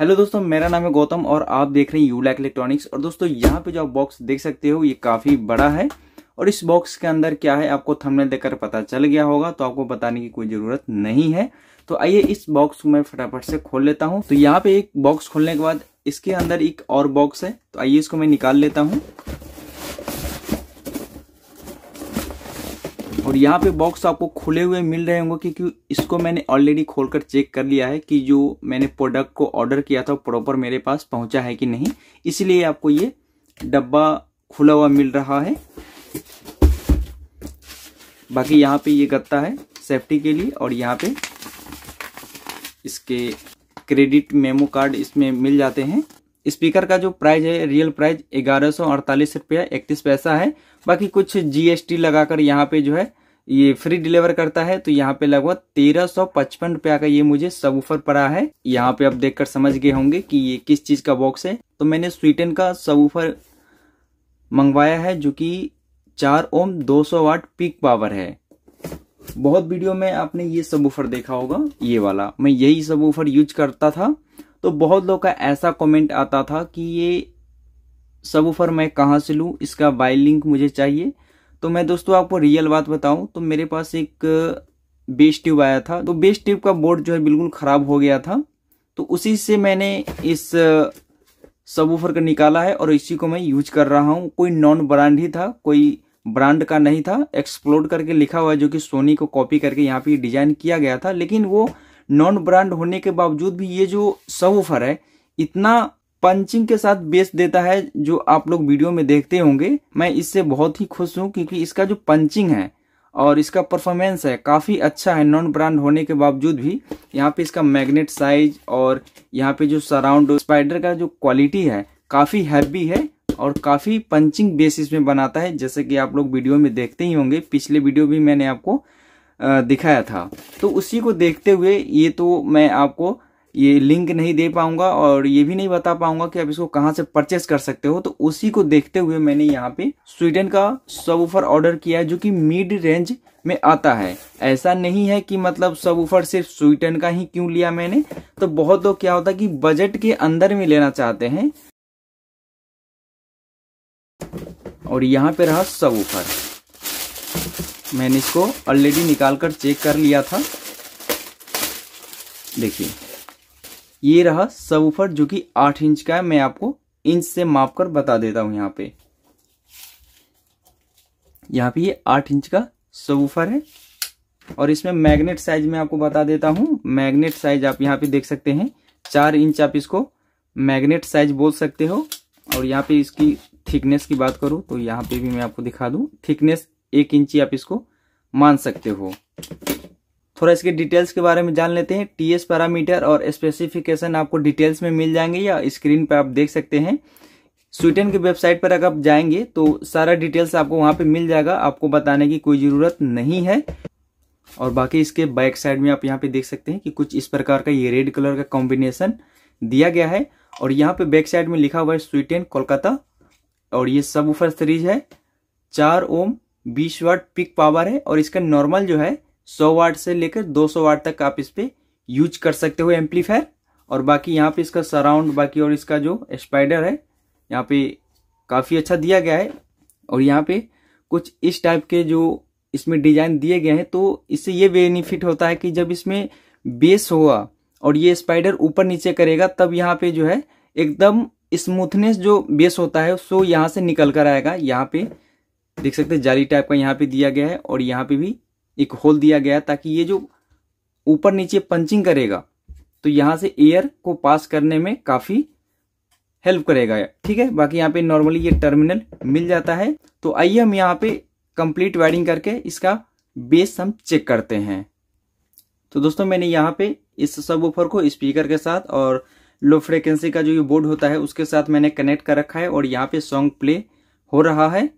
hello दोस्तों मेरा नाम है गौतम और आप देख रहे हैं यूलैक इलेक्ट्रॉनिक्स और दोस्तों यहाँ पे जो आप बॉक्स देख सकते हो ये काफ़ी बड़ा है और इस बॉक्स के अंदर क्या है आपको थंबनेल देखकर पता चल गया होगा तो आपको बताने की कोई ज़रूरत नहीं है तो आइए इस बॉक्स को मैं फटाफट से खोल लेता हूँ तो यहाँ पे एक बॉक्स खोलने के बाद इसके अंदर एक और बॉक्स है तो आइए इसको मैं निकाल लेता हूँ और यहाँ पे बॉक्स आपको खुले हुए मिल रहे होंगे क्योंकि इसको मैंने ऑलरेडी खोलकर चेक कर लिया है कि जो मैंने प्रोडक्ट को ऑर्डर किया था प्रॉपर मेरे पास पहुँचा है कि नहीं इसलिए आपको ये डब्बा खुला हुआ मिल रहा है बाकी यहाँ पे ये गत्ता है सेफ्टी के लिए और यहाँ पे इसके क्रेडिट मेमो कार्ड इसमें मिल जाते हैं स्पीकर का जो प्राइस है रियल प्राइस ग्यारह सौ अड़तालीस रुपया इकतीस पैसा है बाकी कुछ जीएसटी लगाकर यहाँ पे जो है ये फ्री डिलीवर करता है तो यहाँ पे लगभग तेरह सौ पचपन रुपया का ये मुझे सब ऊपर पड़ा है यहाँ पे आप देखकर समझ गए होंगे कि ये किस चीज का बॉक्स है तो मैंने स्वीटन का सब ऊपर मंगवाया है जो कि चार ओम दो सौ वाट पीक पावर है बहुत वीडियो में आपने ये सब ऊपर देखा होगा ये वाला मैं यही सब ऊपर यूज करता था तो बहुत लोग का ऐसा कमेंट आता था कि ये सबूफर मैं कहाँ से लूँ इसका बाई लिंक मुझे चाहिए तो मैं दोस्तों आपको रियल बात बताऊं तो मेरे पास एक बेस uh, ट्यूब आया था तो बेस ट्यूब का बोर्ड जो है बिल्कुल ख़राब हो गया था तो उसी से मैंने इस सबूफर uh, का निकाला है और इसी को मैं यूज कर रहा हूँ कोई नॉन ब्रांड ही था कोई ब्रांड का नहीं था एक्सप्लोर करके लिखा हुआ है जो कि सोनी को कॉपी करके यहाँ पे डिजाइन किया गया था लेकिन वो नॉन ब्रांड होने के बावजूद भी ये जो सब ऑफर है इतना पंचिंग के साथ बेस देता है जो आप लोग वीडियो में देखते होंगे मैं इससे बहुत ही खुश हूँ क्योंकि इसका जो पंचिंग है और इसका परफॉर्मेंस है काफ़ी अच्छा है नॉन ब्रांड होने के बावजूद भी यहाँ पे इसका मैग्नेट साइज और यहाँ पे जो सराउंड स्पाइडर का जो क्वालिटी है काफ़ी हैवी है और काफ़ी पंचिंग बेसिस में बनाता है जैसे कि आप लोग वीडियो में देखते ही होंगे पिछले वीडियो भी मैंने आपको दिखाया था तो उसी को देखते हुए ये तो मैं आपको ये लिंक नहीं दे पाऊंगा और ये भी नहीं बता पाऊंगा कि आप इसको कहाँ से परचेस कर सकते हो तो उसी को देखते हुए मैंने यहाँ पे स्वीडन का ऊफर ऑर्डर किया है जो कि मिड रेंज में आता है ऐसा नहीं है कि मतलब ऊफर सिर्फ स्वीडन का ही क्यों लिया मैंने तो बहुत लोग क्या होता है कि बजट के अंदर में लेना चाहते हैं और यहाँ पे रहा ऊफर मैंने इसको ऑलरेडी निकाल कर चेक कर लिया था देखिए ये रहा सब ऊपर जो कि आठ इंच का है मैं आपको इंच से माप कर बता देता हूं यहाँ पे यहाँ पे ये आठ इंच का सबवूफर है और इसमें मैग्नेट साइज में आपको बता देता हूं मैग्नेट साइज आप यहाँ पे देख सकते हैं चार इंच आप इसको मैग्नेट साइज बोल सकते हो और यहाँ पे इसकी थिकनेस की बात करूं तो यहाँ पे भी मैं आपको दिखा दू थिकनेस एक इंची आप इसको मान सकते हो थोड़ा इसके डिटेल्स के बारे में जान लेते हैं टीएस पैरामीटर और स्पेसिफिकेशन आपको डिटेल्स में मिल जाएंगे या स्क्रीन पर आप देख सकते हैं स्वीटन की वेबसाइट पर अगर आप जाएंगे तो सारा डिटेल्स आपको वहां पे मिल जाएगा आपको बताने की कोई ज़रूरत नहीं है और बाकी इसके बैक साइड में आप यहाँ पे देख सकते हैं कि कुछ इस प्रकार का ये रेड कलर का कॉम्बिनेशन दिया गया है और यहाँ पे बैक साइड में लिखा हुआ है स्वीटेन कोलकाता और ये सब ऊपर सीरीज है चार ओम बीस वाट पिक पावर है और इसका नॉर्मल जो है सौ वाट से लेकर दो सौ वाट तक आप इस पर यूज कर सकते हो एम्पलीफायर और बाकी यहाँ पे इसका सराउंड बाकी और इसका जो स्पाइडर है यहाँ पे काफ़ी अच्छा दिया गया है और यहाँ पे कुछ इस टाइप के जो इसमें डिजाइन दिए गए हैं तो इससे ये बेनिफिट होता है कि जब इसमें बेस हुआ और ये स्पाइडर ऊपर नीचे करेगा तब यहाँ पे जो है एकदम स्मूथनेस जो बेस होता है सो यहाँ से निकल कर आएगा यहाँ पे देख सकते हैं जाली टाइप का यहाँ पे दिया गया है और यहाँ पे भी एक होल दिया गया है ताकि ये जो ऊपर नीचे पंचिंग करेगा तो यहाँ से एयर को पास करने में काफ़ी हेल्प करेगा ठीक है बाकी यहाँ पे नॉर्मली ये टर्मिनल मिल जाता है तो आइए हम यहाँ पे कंप्लीट वायरिंग करके इसका बेस हम चेक करते हैं तो दोस्तों मैंने यहाँ पे इस सब ऊपर को स्पीकर के साथ और लो फ्रिक्वेंसी का जो ये बोर्ड होता है उसके साथ मैंने कनेक्ट कर रखा है और यहाँ पे सॉन्ग प्ले हो रहा है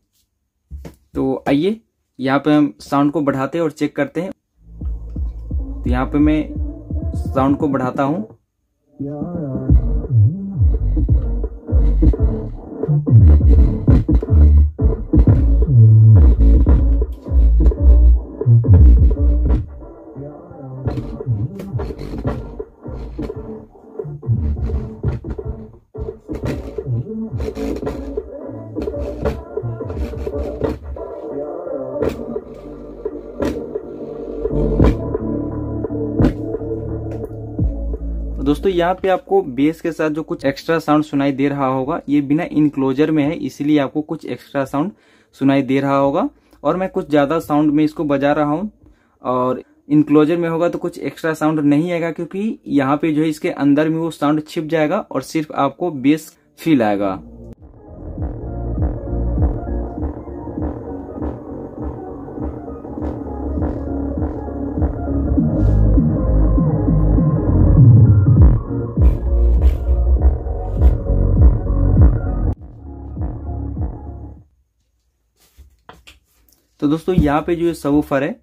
तो आइए यहाँ पे हम साउंड को बढ़ाते हैं और चेक करते हैं तो यहाँ पे मैं साउंड को बढ़ाता हूँ दोस्तों यहाँ पे आपको बेस के साथ जो कुछ एक्स्ट्रा साउंड सुनाई दे रहा होगा ये बिना इनक्लोजर में है इसीलिए आपको कुछ एक्स्ट्रा साउंड सुनाई दे रहा होगा और मैं कुछ ज़्यादा साउंड में इसको बजा रहा हूँ और इनक्लोजर में होगा तो कुछ एक्स्ट्रा साउंड नहीं आएगा क्योंकि यहाँ पे जो है इसके अंदर में वो साउंड छिप जाएगा और सिर्फ आपको बेस फील आएगा तो दोस्तों यहाँ पे जो ये सबूफर है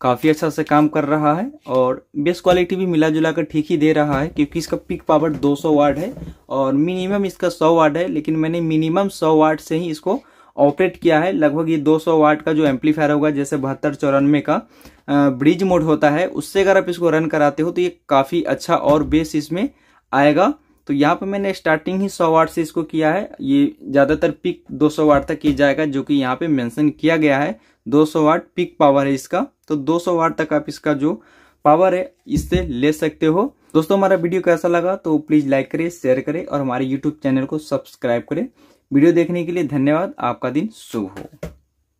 काफ़ी अच्छा से काम कर रहा है और बेस्ट क्वालिटी भी मिला जुला कर ठीक ही दे रहा है क्योंकि इसका पिक पावर 200 वार्ड है और मिनिमम इसका 100 वार्ड है लेकिन मैंने मिनिमम 100 वार्ड से ही इसको ऑपरेट किया है लगभग ये 200 वार्ड का जो एम्पलीफायर होगा जैसे बहत्तर चौरानवे का ब्रिज मोड होता है उससे अगर आप इसको रन कराते हो तो ये काफ़ी अच्छा और बेस इसमें आएगा तो यहाँ पर मैंने स्टार्टिंग ही 100 वाट से इसको किया है ये ज़्यादातर पिक 200 वाट तक की जाएगा जो कि यहाँ पे मेंशन किया गया है 200 वाट पिक पावर है इसका तो 200 वाट तक आप इसका जो पावर है इससे ले सकते हो दोस्तों हमारा वीडियो कैसा लगा तो प्लीज़ लाइक करें शेयर करें और हमारे यूट्यूब चैनल को सब्सक्राइब करें वीडियो देखने के लिए धन्यवाद आपका दिन शुभ हो